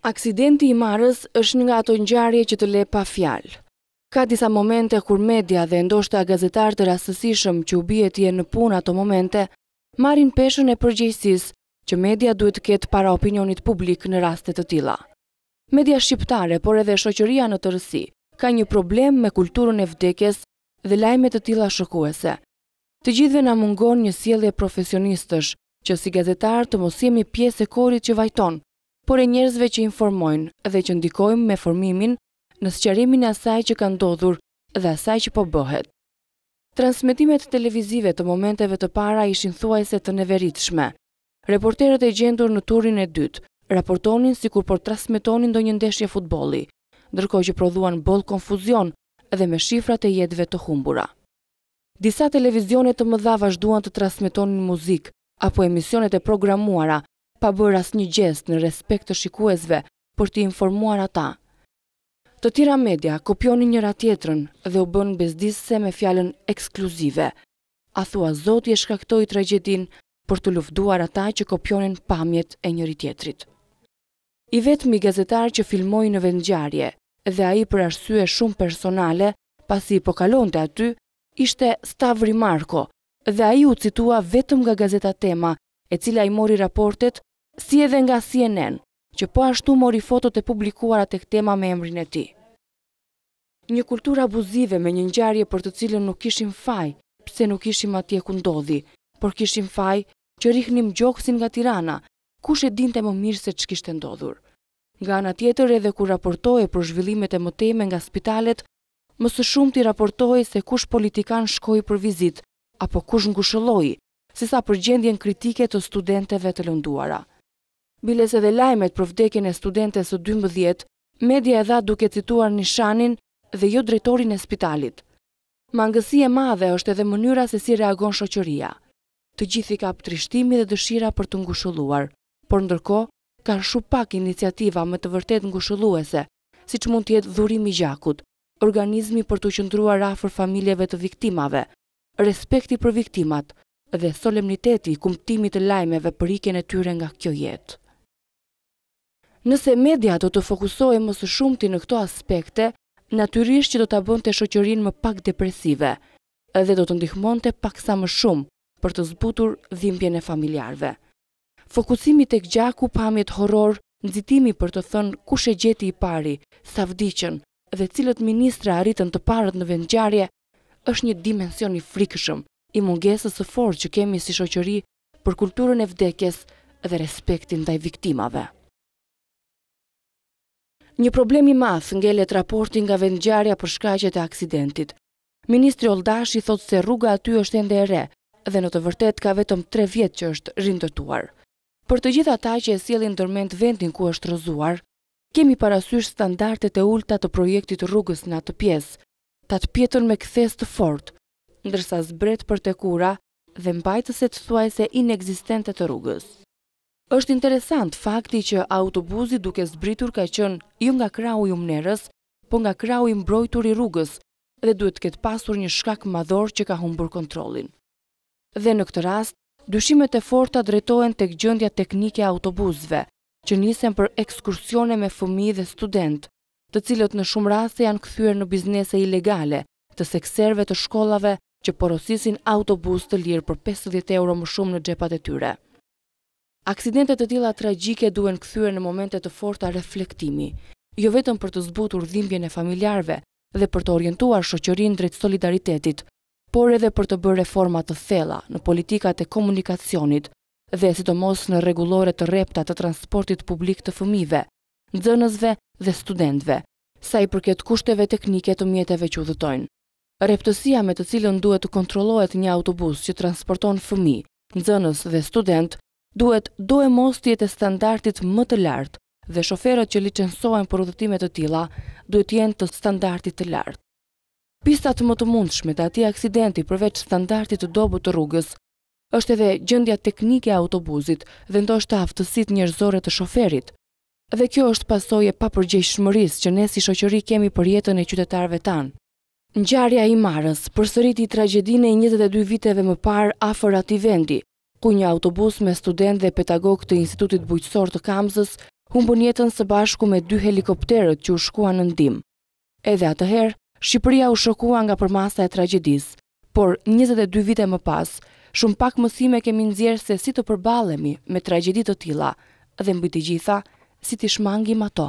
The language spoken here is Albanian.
Aksidenti i marës është nga ato njarje që të le pa fjalë. Ka disa momente kur media dhe ndoshta gazetar të rastësishëm që u bie tje në punë ato momente, marin peshën e përgjëjsis që media duhet ketë para opinionit publik në rastet të tila. Media shqiptare, por edhe shoqëria në tërësi, ka një problem me kulturën e vdekjes dhe lajmet të tila shëkuese. Të gjithve na mungon një sielje profesionistësh që si gazetar të mos pjesë e korit që vajton, por e njerëzve që informojnë dhe që ndikojmë me formimin në e asaj që kanë dodhur dhe asaj që po bëhet. Transmetimet televizive të momenteve të para ishin thuajse se të neverit shme. Reporterët e gjendur në turin e dytë, raportonin si kur por transmitonin do njëndeshje futboli, dërko që prodhuan bol konfuzion dhe me shifrat e jetve të humbura. Disa televizionet të më dha vazhduan të transmitonin muzik, apo emisionet e programuara, pa bërë asë një gjest në respekt të shikuesve për të informuar ata. Të tira media kopioni njëra tjetrën dhe u bënë bezdis se me fjallën ekskluzive. A thua e shkaktoj tragedin për të lufduar ata që kopionin pamjet e njëri tjetrit. I vetëmi gazetar që filmoj në vendjarje dhe a i për arsye shumë personale, pasi i pokalon të aty, ishte Stavri Marko dhe a i u citua vetëm nga gazeta tema e cila i mori raportet si edhe nga CNN, që po ashtu mori fotot e publikuara të këtema me emrin e ti. Një kultur abuzive me një njarje për të cilën nuk ishim faj, pse nuk ishim atje ndodhi, por kishim faj që rihnim gjokësin nga tirana, kush e dinte më mirë se që kishtë ndodhur. Nga nga tjetër edhe ku raportoje për zhvillimet e mëteme nga spitalet, së shumë ti raportoje se kush politikan shkoj për vizit, apo kush ngushëlloj, si sa për gjendjen kritike të studenteve të lënduara bilese dhe lajmet për vdekin e studentes së 12, media edha duke cituar nishanin dhe jo drejtorin e spitalit. Mangësi e madhe është edhe mënyra se si reagon shoqëria. Të gjithi ka pëtrishtimi dhe dëshira për të ngushulluar, por ndërko, ka shupak pak iniciativa me të vërtet ngushulluese, si që mund tjetë dhurimi gjakut, organizmi për të qëndrua rafër familjeve të viktimave, respekti për viktimat dhe solemniteti i kumptimit të lajmeve për ikjen e tyre nga kjo jetë. Nëse media do të fokusohi më së shumëti në këto aspekte, natyrisht që do të abon të shoqërin më pak depresive dhe do të ndihmon të pak sa më shumë për të zbutur dhimbjen e familjarve. Fokusimi të gjaku pamjet horror, nëzitimi për të thënë kush e gjeti i pari, sa vdicën dhe cilët ministra arritën të parët në vendjarje, është një dimension i frikëshëm i mungesës së forë që kemi si shoqëri për kulturën e vdekjes dhe respektin dhe i viktimave. Një problem i madh ngelet raporti nga vendngjarja për shkaqjet e aksidentit. Ministri Oldashi thot se rruga aty është ende e re dhe në të vërtet ka vetëm 3 vjet që është rindërtuar. Për të gjithë ata që e sielin ndërmend vendin ku është rrëzuar, kemi parasysh standardet e ulta të projektit rrugës në atë pjesë, të atë pjetën me këthes të fortë, ndërsa zbret për tekura dhe mbajtëse të thuajse inekzistente të rrugës është interesant fakti që autobuzi duke zbritur ka qënë jo nga krau i umnerës, po nga krau i mbrojtur i rrugës dhe duhet këtë pasur një shkak madhor që ka humbur kontrolin. Dhe në këtë rast, dyshimet e forta drejtojnë të gjëndja teknike autobuzve, që njësem për ekskursione me fëmi dhe student, të cilët në shumë rase janë këthyre në biznese ilegale të sekserve të shkollave që porosisin autobuz të lirë për 50 euro më shumë në gjepat e tyre. Aksidentet të tila tragjike duen këthyre në momente të forta reflektimi, jo vetëm për të zbutur dhimbjen e familjarve dhe për të orientuar shoqërin drejt solidaritetit, por edhe për të bërë reformat të thela në politikat e komunikacionit dhe sidomos në regulore të repta të transportit publik të fëmive, dënësve dhe studentve, sa i përket kushteve teknike të mjetëve që udhëtojnë. Reptësia me të cilën duhet të kontrolohet një autobus që transporton fëmi, nëzënës dhe student, duhet do e mos tjetë standartit më të lartë dhe shoferët që licensohen për udhëtimet të tila duhet jenë të standartit të lartë. Pistat më të mundshme të ati aksidenti përveç standartit të dobu të rrugës është edhe gjëndja teknike autobuzit dhe ndoshtë aftësit njërzore të shoferit. Dhe kjo është pasoje e përgjej shmëris që ne si shoqëri kemi për jetën e qytetarve tanë. Njarja i marës për sërit i tragedine i 22 viteve më parë afer ati vendi, ku një autobus me student dhe petagog të Institutit Bujqësor të Kamzës humbën jetën së bashku me dy helikopterët që u shkua në ndim. Edhe atëherë, Shqipëria u shokua nga përmasa e tragedis, por 22 vite më pas, shumë pak mësime kemi nëzjerë se si të përbalemi me tragedit të tila dhe mbiti gjitha si të shmangim ato.